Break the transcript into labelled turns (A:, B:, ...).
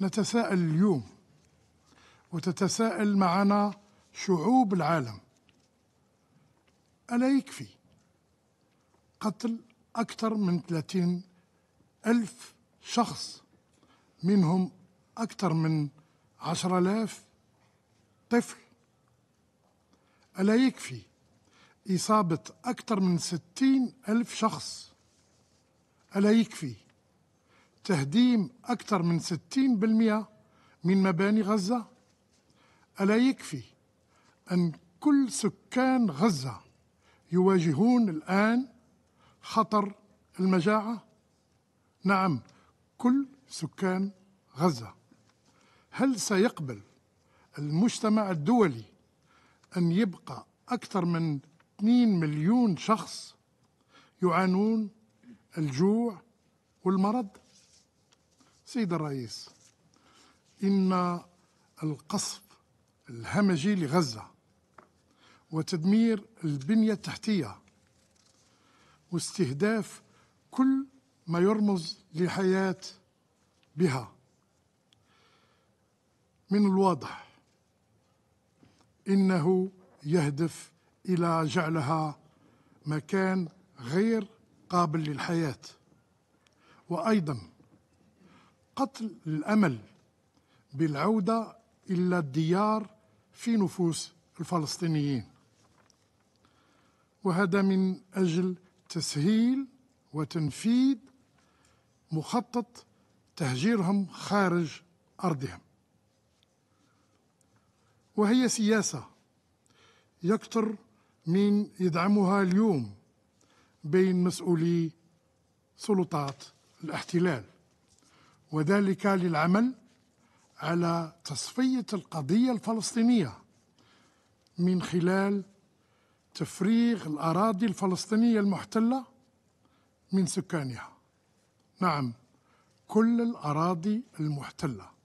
A: نتساءل اليوم وتتساءل معنا شعوب العالم ألا يكفي قتل أكثر من 30 ألف شخص منهم أكثر من ألاف طفل ألا يكفي إصابة أكثر من ستين ألف شخص ألا يكفي تهديم أكثر من 60% من مباني غزة ألا يكفي أن كل سكان غزة يواجهون الآن خطر المجاعة نعم كل سكان غزة هل سيقبل المجتمع الدولي أن يبقى أكثر من 2 مليون شخص يعانون الجوع والمرض سيد الرئيس إن القصف الهمجي لغزة وتدمير البنية التحتية واستهداف كل ما يرمز لحياة بها من الواضح إنه يهدف إلى جعلها مكان غير قابل للحياة وأيضاً قتل الأمل بالعودة إلى الديار في نفوس الفلسطينيين وهذا من أجل تسهيل وتنفيذ مخطط تهجيرهم خارج أرضهم وهي سياسة يكثر من يدعمها اليوم بين مسؤولي سلطات الاحتلال وذلك للعمل على تصفية القضية الفلسطينية من خلال تفريغ الأراضي الفلسطينية المحتلة من سكانها نعم كل الأراضي المحتلة